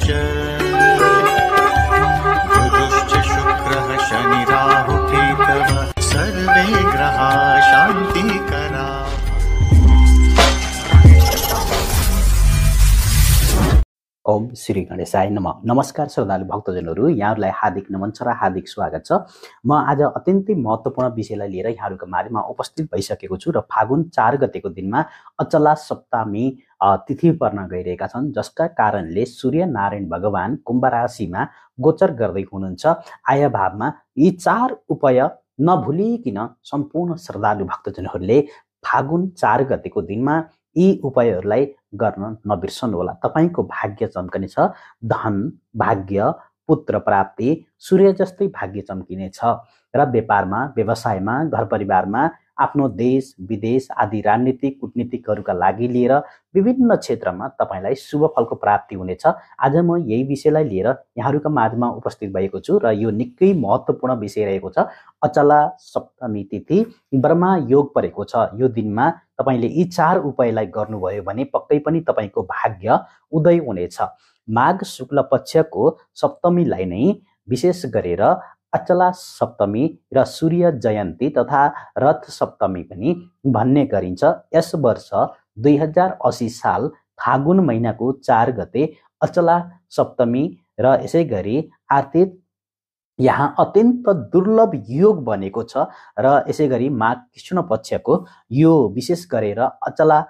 question Shri गणेशाय नम नमस्कार श्रद्धालु भक्तजनहरू यहाँहरूलाई हार्दिक नमन छ र हार्दिक स्वागत छ म आज अत्यन्तै महत्त्वपूर्ण विषयलाई लिएर यहाँहरूको माझमा उपस्थित भइसकेको छु र फागुन चार गतेको दिनमा अचला सप्तमी तिथि पर्न गइरहेका छन् जसका कारणले सूर्यनारायण भगवान् कुम्भ राशिमा गोचर गर्दै हुनुहुन्छ आय भावमा यी चार उपाय नभुलिकन सम्पूर्ण श्रद्धालु भक्तजनहरूले फागुन चार गतेको दिनमा यी उपायहरूलाई गर्न नबिर्सनु होला तपाईँको भाग्य छ धन भाग्य पुत्र प्राप्ति सूर्य जस्तै भाग्य चम्किनेछ र व्यापारमा व्यवसायमा घर परिवारमा आफ्नो देश विदेश आदि राजनीतिक कुटनीतिकहरूका लागि लिएर विभिन्न क्षेत्रमा तपाईँलाई शुभ फलको प्राप्ति हुनेछ आज म यही विषयलाई लिएर यहाँहरूका माझमा उपस्थित भएको छु र यो निकै महत्त्वपूर्ण विषय रहेको छ अचला सप्तमी तिथि ब्रह्मा योग परेको छ यो दिनमा तपाईँले यी चार उपायलाई गर्नुभयो भने पक्कै पनि तपाईँको भाग्य उदय हुनेछ माघ शुक्ल पक्षको सप्तमीलाई नै विशेष गरेर अचला सप्तमी र सूर्य जयन्ती तथा रथ सप्तमी पनि भन्ने गरिन्छ यस वर्ष दुई हजार असी साल फागुन महिनाको चार गते अचला सप्तमी र यसै गरी आर्थिक यहाँ अत्यन्त दुर्लभ योग बनेको छ र यसै गरी माघ कृष्ण पक्षको यो विशेष गरेर अचला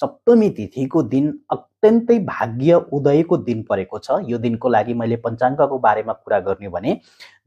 सप्तमी तिथिको दिन अत्यन्तै भाग्य उदयको दिन परेको छ यो दिनको लागि मैले पञ्चाङ्गको बारेमा कुरा गर्ने भने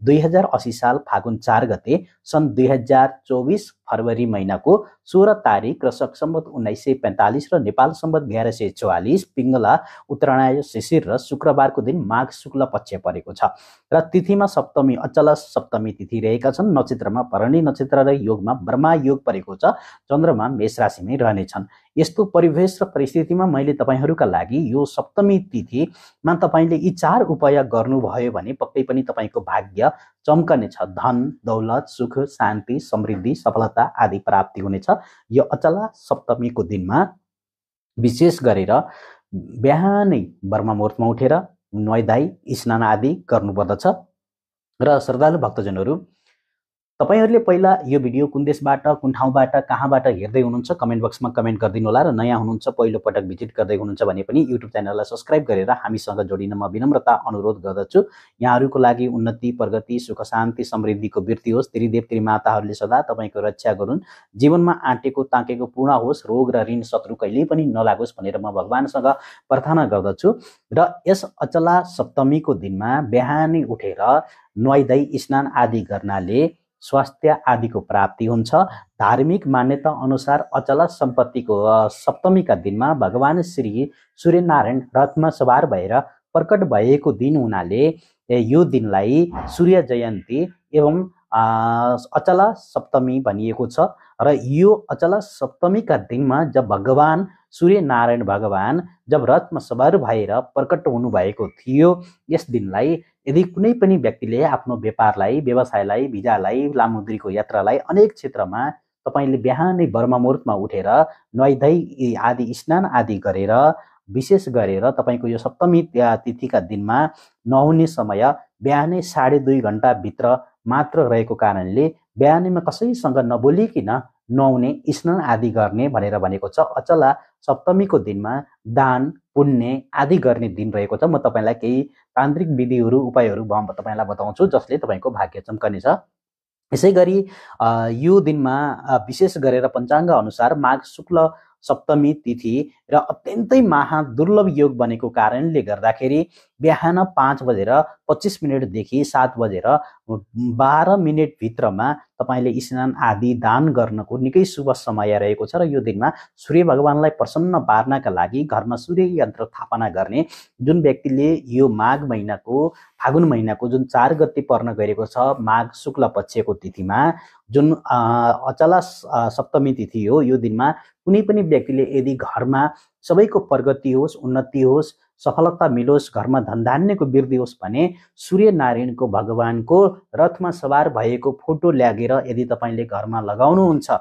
दुई हजार असी साल फागुन चार गते सन् दुई हजार चौबिस फरवरी महिनाको सोह्र तारिक र सकसम्बत उन्नाइस सय पैँतालिस र नेपाल सम्बत एघार सय चौवालिस पिङ्गला उत्तरायण शिशिर र शुक्रबारको दिन माघ शुक्ल पक्ष परेको छ र तिथिमा सप्तमी अचल सप्तमी तिथि रहेका छन् नक्षत्रमा परणी नक्षत्र र योगमा ब्रह्मा योग परेको छ चन्द्रमा मेष राशिमै रहनेछन् यस्तो परिवेश र परिस्थितिमा मैले तपाईँहरूका लागि यो सप्तमी तिथिमा तपाईँले यी चार उपाय गर्नुभयो भने पक्कै पनि तपाईँको भाग्य छ धन दौलत सुख शान्ति समृद्धि सफलता आदि प्राप्ति हुनेछ यो अचला सप्तमीको दिनमा विशेष गरेर बिहानै ब्रह्म मुहुर्तमा उठेर नुहाइधाई स्नान आदि गर्नुपर्दछ र श्रद्धालु भक्तजनहरू तपाईँहरूले पहिला यो भिडियो कुन देशबाट कुन ठाउँबाट कहाँबाट हेर्दै हुनुहुन्छ कमेन्ट बक्समा कमेन्ट गरिदिनु होला र नयाँ हुनुहुन्छ पहिलो पटक भिजिट गर्दै हुनुहुन्छ भने पनि युट्युब च्यानललाई सब्सक्राइब गरेर हामीसँग जोडिन म विनम्रता अनुरोध गर्दछु यहाँहरूको लागि उन्नति प्रगति सुख शान्ति समृद्धिको वृद्धि होस् त्रिदेव त्रिमाताहरूले सदा तपाईँको रक्षा गरून् जीवनमा आँटेको ताँकेको पूर्ण होस् रोग र ऋण शत्रु कहिल्यै पनि नलागोस् भनेर म भगवान्सँग प्रार्थना गर्दछु र यस अचला सप्तमीको दिनमा बिहानै उठेर नुहाइदै स्नान आदि गर्नाले स्वास्थ्य आदिको प्राप्ति हुन्छ धार्मिक मान्यता अनुसार अचल सम्पत्तिको सप्तमीका दिनमा भगवान् श्री सूर्यनारायण रथमा सवार भएर प्रकट भएको दिन हुनाले यो दिनलाई सूर्य जयन्ती एवं अचला सप्तमी भनिएको छ र यो अचला सप्तमीका दिनमा जब भगवान् सूर्यनारायण भगवान् जब रथमा सवार भएर प्रकट हुनुभएको थियो यस दिनलाई यदि कुनै पनि व्यक्तिले आफ्नो व्यापारलाई व्यवसायलाई भिजालाई लामो लामुद्रीको यात्रालाई अनेक क्षेत्रमा तपाईँले बिहानै बर्मा मुहुर्तमा उठेर नुहाइधै आदि स्नान आदि गरेर विशेष गरेर तपाईँको यो सप्तमी तिथिका दिनमा नहुने समय बिहानै साढे दुई घन्टाभित्र मात्र रहेको कारणले बिहानीमा कसैसँग नबोलिकन नुहाउने स्नान आदि गर्ने भनेर भनेको छ अचला सप्तमीको दिनमा दान पुण्य आदि गर्ने दिन रहेको छ म तपाईँलाई केही तान्त्रिक विधिहरू उपायहरू तपाईँलाई बताउँछु जसले तपाईँको भाग्य चम्कनेछ यसै गरी यो दिनमा विशेष गरेर पञ्चाङ्ग अनुसार माघ शुक्ल सप्तमी तिथि र अत्यन्तै महा दुर्लभ योग बनेको कारणले गर्दाखेरि बिहान पाँच बजेर पच्चिस मिनटदेखि सात बजेर बाह्र मिनटभित्रमा तपाईँले स्नान आदि दान गर्नको निकै शुभ समय रहेको छ र यो दिनमा सूर्य भगवान्लाई प्रसन्न पार्नका लागि घरमा सूर्य यन्त्र थापना गर्ने जुन व्यक्तिले यो माघ महिनाको फागुन महिनाको जुन चार गति पर्न गरेको छ माघ शुक्ल पक्षको तिथिमा जुन अचला सप्तमी तिथि हो यो दिनमा कुनै पनि व्यक्तिले यदि घरमा सबैको प्रगति होस् उन्नति होस् सफलता मिलोस् घरमा धनधान्यको वृद्धि होस् भने सूर्यनारायणको भगवानको रथमा सवार भएको फोटो ल्यागेर यदि तपाईँले घरमा लगाउनुहुन्छ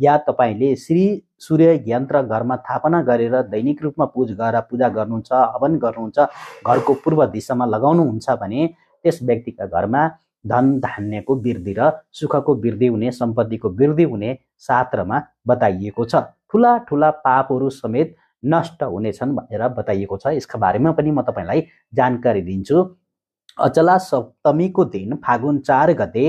या तपाईँले श्री सूर्य यन्त्र घरमा थापना गरेर दैनिक रूपमा पूज गरेर पूजा गर्नुहुन्छ हवन गर्नुहुन्छ घरको पूर्व दिशामा लगाउनुहुन्छ भने त्यस व्यक्तिका घरमा धन धान्यको वृद्धि र सुखको वृद्धि हुने सम्पत्तिको वृद्धि हुने शास्त्रमा बताइएको छ ठुला ठुला पापहरू समेत नष्ट हुनेछन् भनेर बताइएको छ यसका बारेमा पनि म तपाईँलाई जानकारी दिन्छु अचला सप्तमीको दिन फागुन चार गते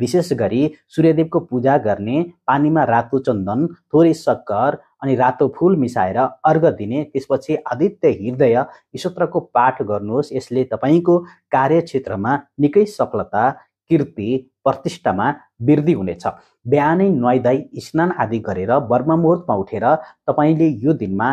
विशेष गरी सूर्यदेवको पूजा गर्ने पानीमा रातो चन्दन थोरै सक्कर अनि रातो फुल मिसाएर अर्घ दिने त्यसपछि आदित्य हृदय ईश्वत्रको पाठ गर्नुहोस् यसले तपाईँको कार्यक्षेत्रमा निकै सफलता कीर्ति प्रतिष्ठामा वृद्धि हुनेछ बिहानै नुहाइधाई स्नान आदि गरेर मुहुर्तमा उठेर तपाईँले यो दिनमा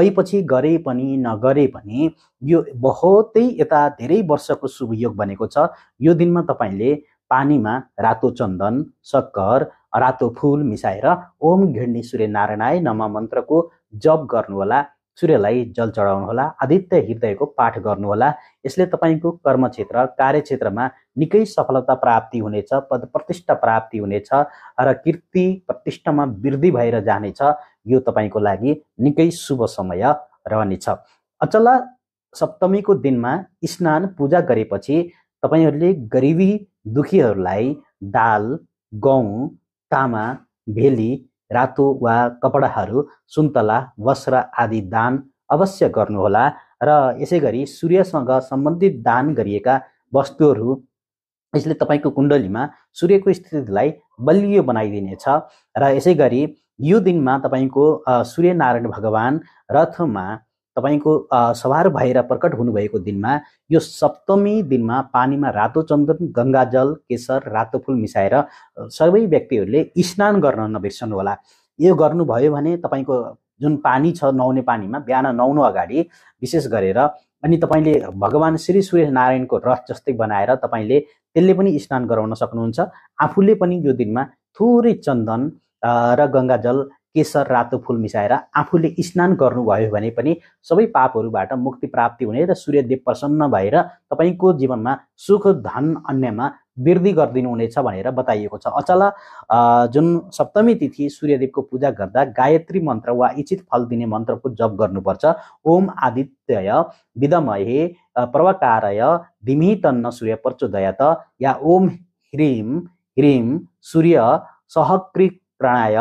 अहिपछि गरे पनि नगरे पनि यो बहुतै यता धेरै वर्षको शुभ योग बनेको छ यो दिनमा तपाईँले पानीमा रातो चन्दन सक्कर रातो फुल मिसाएर ओम घिण्डी सूर्य नारायणाय नमा मन्त्रको जप गर्नुहोला सूर्यलाई जल चढाउनुहोला आदित्य हृदयको पाठ गर्नुहोला यसले तपाईँको कर्मक्षेत्र कार्यक्षेत्रमा निकै सफलता प्राप्ति हुनेछ पद प्रतिष्ठा प्राप्ति हुनेछ र कीर्ति प्रतिष्ठामा वृद्धि भएर जानेछ यो तपाईँको लागि निकै शुभ समय रहनेछ अचला सप्तमीको दिनमा स्नान पूजा गरेपछि तपाईँहरूले गरिबी दुखीहरूलाई दाल गहुँ तामा भेली रातो वा कपडाहरू सुन्तला वस्त्र आदि दान अवश्य गर्नुहोला र यसै गरी सूर्यसँग सम्बन्धित दान गरिएका वस्तुहरू यसले तपाईँको कुण्डलीमा सूर्यको स्थितिलाई बलियो बनाइदिनेछ र यसै गरी यो दिनमा तपाईँको सूर्यनारायण भगवान् रथमा तपाईँको सवार भएर प्रकट हुनुभएको दिनमा यो सप्तमी दिनमा पानीमा रातो चन्दन गङ्गाजल केसर रातो फुल मिसाएर सबै व्यक्तिहरूले स्नान गर्न नबिर्सनु होला यो गर्नुभयो भने तपाईँको जुन पानी छ नुहाउने पानीमा बिहान नुहाउनु अगाडि विशेष गरेर अनि तपाईँले भगवान् श्री सूर्य नारायणको रथ जस्तै बनाएर तपाईँले त्यसले पनि स्नान गराउन सक्नुहुन्छ आफूले पनि यो दिनमा थोरै चन्दन र गङ्गाजल केसर रातो फुल मिसाएर आफूले स्नान गर्नुभयो भने पनि सबै पापहरूबाट मुक्ति प्राप्ति हुने र सूर्यदेव प्रसन्न भएर तपाईँको जीवनमा सुख धन अन्यमा वृद्धि गरिदिनुहुनेछ भनेर बताइएको छ अचल जुन सप्तमी तिथि सूर्यदेवको पूजा गर्दा गायत्री मन्त्र वा इच्छित फल दिने मन्त्रको जप गर्नुपर्छ ओम आदित्य विदमहे प्रवकारय धिमी तन्न सूर्य प्रचोदयत या ओम ह्रीम ह्रीम सूर्य सहकृ प्राणाय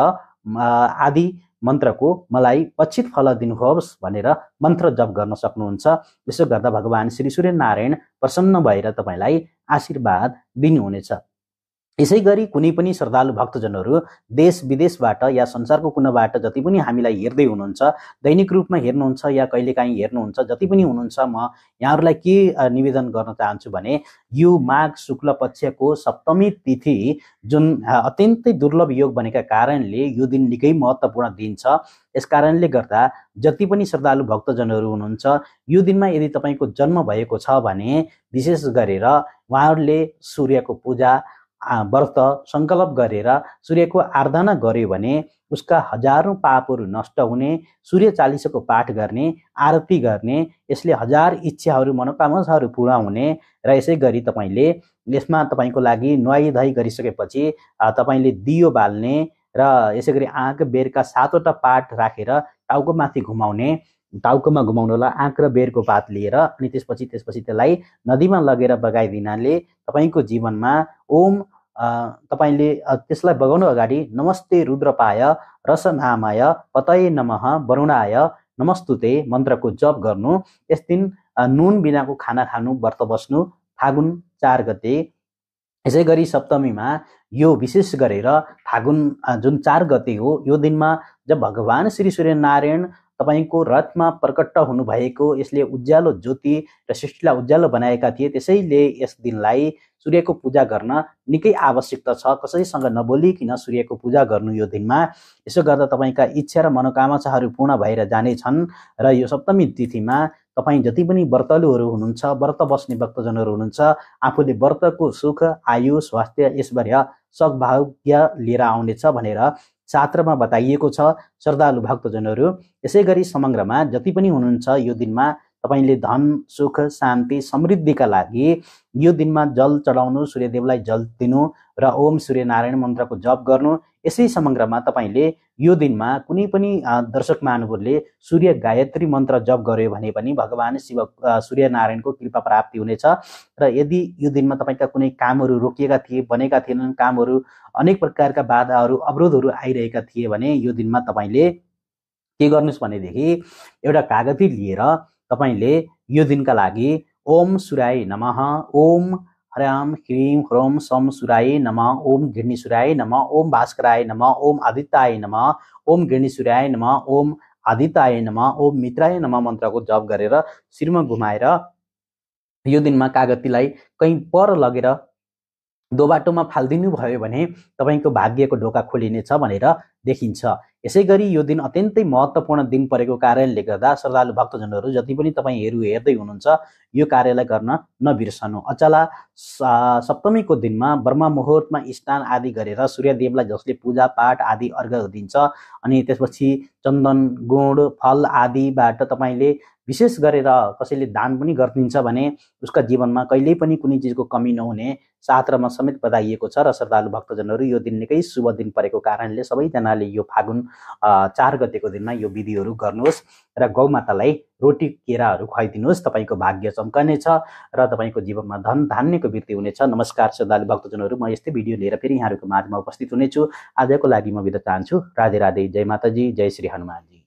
आदि मन्त्रको मलाई पछित फल दिनुहोस् भनेर मन्त्र जप गर्न सक्नुहुन्छ यसो गर्दा भगवान् श्री सूर्यनारायण प्रसन्न भएर तपाईँलाई आशीर्वाद दिनुहुनेछ यसै गरी कुनै पनि श्रद्धालु भक्तजनहरू देश विदेशबाट या संसारको कुनाबाट जति पनि हामीलाई हेर्दै हुनुहुन्छ दैनिक रूपमा हेर्नुहुन्छ या कहिलेकाहीँ हेर्नुहुन्छ जति पनि हुनुहुन्छ म यहाँहरूलाई के निवेदन गर्न चाहन्छु भने यो माघ शुक्ल पक्षको सप्तमी तिथि जुन अत्यन्तै दुर्लभ योग बनेका कारणले यो दिन निकै महत्त्वपूर्ण दिन छ यस कारणले गर्दा जति पनि श्रद्धालु भक्तजनहरू हुनुहुन्छ यो दिनमा यदि तपाईँको जन्म भएको छ भने विशेष गरेर उहाँहरूले सूर्यको पूजा व्रत सङ्कल्प गरेर सूर्यको आराधना गर्यो भने उसका हजारौँ पापहरू नष्ट हुने सूर्य चालिसको पाठ गर्ने आरती गर्ने यसले हजार इच्छाहरू मनोकामनाहरू पुरा हुने र यसै गरी तपाईँले यसमा तपाईँको लागि नुहाई धुवाई गरिसकेपछि तपाईँले दियो बाल्ने र यसै गरी आँक बेरका सातवटा पाठ राखेर टाउको माथि घुमाउने टाउकोमा घुमाउनुहोला आँक र बेरको पात लिएर अनि त्यसपछि त्यसपछि त्यसलाई नदीमा लगेर बगाइदिनाले तपाईँको जीवनमा ओम तपाईँले त्यसलाई बगाउनु अगाडि नमस्ते रुद्रपाय रसनामाय पतय नमः वरुणाय नमस्तुते मन्त्रको जप गर्नु यस दिन नुन बिनाको खाना खानु व्रत बस्नु फागुन चार गते यसै गरी सप्तमीमा यो विशेष गरेर फागुन जुन चार गते हो यो दिनमा जब भगवान् श्री सूर्यनारायण तपाईँको रथमा प्रकट हुनुभएको यसले उज्यालो ज्योति र सृष्टिलाई उज्यालो बनाएका थिए त्यसैले यस दिनलाई सूर्यको पूजा गर्न निकै आवश्यकता छ कसैसँग नबोलिकन सूर्यको पूजा गर्नु यो दिनमा यसो गर्दा तपाईँका इच्छा र मनोकामनाहरू पूर्ण भएर जानेछन् र यो सप्तमी तिथिमा तपाईँ जति पनि व्रतलुहरू हुनुहुन्छ व्रत बस्ने भक्तजनहरू हुनुहुन्छ आफूले व्रतको सुख आयु स्वास्थ्य ऐश्वर्य सद्भाग्य लिएर आउनेछ भनेर शास्त्रमा बताइएको छ श्रद्धालु भक्तजनहरू यसै गरी समग्रमा जति पनि हुनुहुन्छ यो दिनमा तपाईँले धन सुख शान्ति समृद्धिका लागि यो दिनमा जल चढाउनु सूर्यदेवलाई जल दिनु र ओम सूर्यनारायण मन्त्रको जप गर्नु यसै समग्रमा तपाईँले यो दिनमा कुनै पनि दर्शक महानुहरूले सूर्य गायत्री मन्त्र जप गर्यो भने पनि भगवान् शिव सूर्यनारायणको कृपा प्राप्ति हुनेछ र यदि यो दिनमा तपाईँका कुनै कामहरू रोकिएका थिए बनेका थिएनन् कामहरू अनेक प्रकारका बाधाहरू अवरोधहरू आइरहेका थिए भने यो दिनमा तपाईँले के गर्नुहोस् भनेदेखि एउटा कागती लिएर तपाईँले यो दिनका लागि ओम सुराय नम ओम ह्राम ह्रीम ह्रोम सम सुराय नम ओम घिर्णी सुराय नम ओम भास्कराय नम ओम आदित्याय नम ओम घिर्णी सुराय नम ओम आदित्याय नम ओम मित्राय नम मन्त्रको जप गरेर श्रीमा घुमाएर यो दिनमा कागतीलाई कहीँ पर लगेर दोबाटोमा फालिदिनु भयो भने तपाईँको भाग्यको ढोका खोलिनेछ भनेर देखिन्छ यसै गरी यो दिन अत्यन्तै महत्त्वपूर्ण दिन परेको कारणले गर्दा श्रद्धालु भक्तजनहरू जति पनि तपाईँहरू हेर्दै हुनुहुन्छ यो कार्यलाई गर्न नबिर्सनु अचला सप्तमीको दिनमा ब्रह्म मुहुर्तमा स्नान आदि गरेर सूर्यदेवलाई जसले पूजापाठ आदि अर्घ दिन्छ अनि त्यसपछि चन्दन गुड फल आदिबाट तपाईँले विशेष गरेर कसैले दान पनि गरिदिन्छ भने उसका जीवनमा कहिल्यै पनि कुनै चिजको कमी नहुने सात्रमा समेत बधाइएको छ र श्रद्धालु भक्तजनहरू यो दिन निकै शुभ दिन परेको कारणले सबैजनाले यो फागुन चार गतेको दिनमा यो विधिहरू गर्नुहोस् र गौमातालाई रोटी केराहरू खुवाइदिनुहोस् तपाईँको भाग्य चम्कनेछ र तपाईँको जीवनमा धन धान्यको वृद्धि हुनेछ नमस्कार श्रद्धालु भक्तजनहरू म यस्तै भिडियो लिएर फेरि यहाँहरूको माझमा उपस्थित हुनेछु आजको लागि म बिदा चाहन्छु राधे राधे जय माताजी जय श्री हनुमानजी